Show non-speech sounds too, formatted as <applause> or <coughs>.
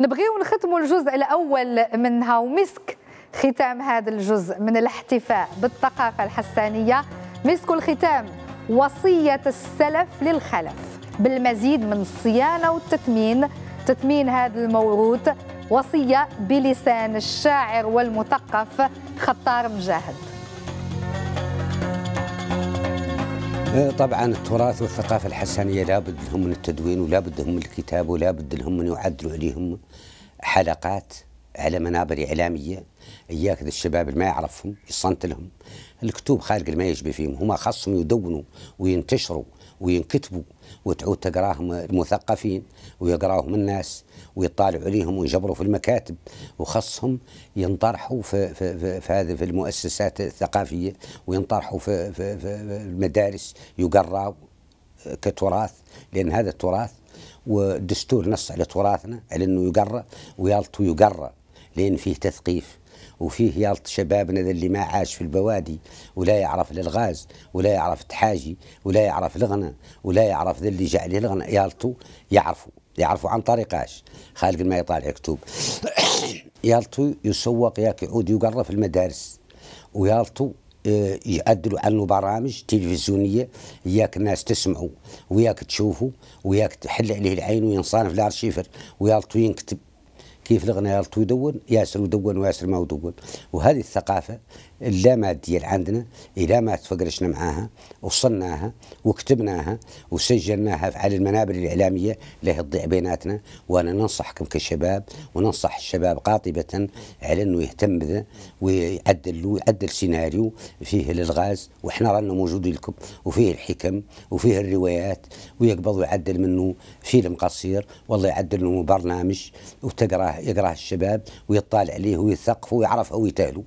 نبغيو نختموا الجزء الاول منها ومسك ختام هذا الجزء من الاحتفاء بالثقافه الحسانيه مسك الختام وصيه السلف للخلف بالمزيد من الصيانه والتثمين تثمين هذا الموروث وصيه بلسان الشاعر والمثقف خطار مجاهد آه، طبعا التراث والثقافة الحسنية لا بد لهم من التدوين ولا بد لهم من الكتاب بد لهم من يعدلوا عليهم حلقات على منابر إعلامية إياك ذا الشباب اللي ما يعرفهم يصنت لهم الكتب خارج ما يشبه فيهم هم خاصهم يدونوا وينتشروا وينكتبوا وتعود تقراهم المثقفين ويقراهم الناس ويطالعوا عليهم ويجبروا في المكاتب وخصهم ينطرحوا في في في, في هذه في المؤسسات الثقافيه وينطرحوا في, في, في المدارس يقراوا كتراث لان هذا التراث والدستور نص على تراثنا على انه يقرا ويالطو يقرا لان فيه تثقيف وفيه يالط شبابنا اللي ما عاش في البوادي ولا يعرف للغاز ولا يعرف التحاجي ولا يعرف الغنى ولا يعرف ذا اللي جاء عليه الغنى يالطو يعرفوا يعرفوا عن طريق اش خالق ما يطالع كتب <coughs> يالطو يسوق ياك يعود يقرا في المدارس ويالطو آه، يعدلوا عنه برامج تلفزيونيه ياك الناس تسمعوا وياك تشوفوا وياك تحل عليه العين وينصانف الارشيفر ويالطو ينكتب كيف يلطو يدون ياسر ودون وياسر ما ودون وهذه الثقافه اللاماديه اللي عندنا الى ما تفقرشنا معاها وصلناها وكتبناها وسجلناها على المنابر الاعلاميه لا تضيع بيناتنا وانا ننصحكم كشباب وننصح الشباب قاطبه على انه يهتم بذا ويعدل ويعدل سيناريو فيه الالغاز واحنا رانا موجودين لكم وفيه الحكم وفيه الروايات ويقبض ويعدل منه فيلم قصير والله يعدل له برنامج وتقراه يقراه الشباب ويطالع عليه ويثقفه ويعرف هويته له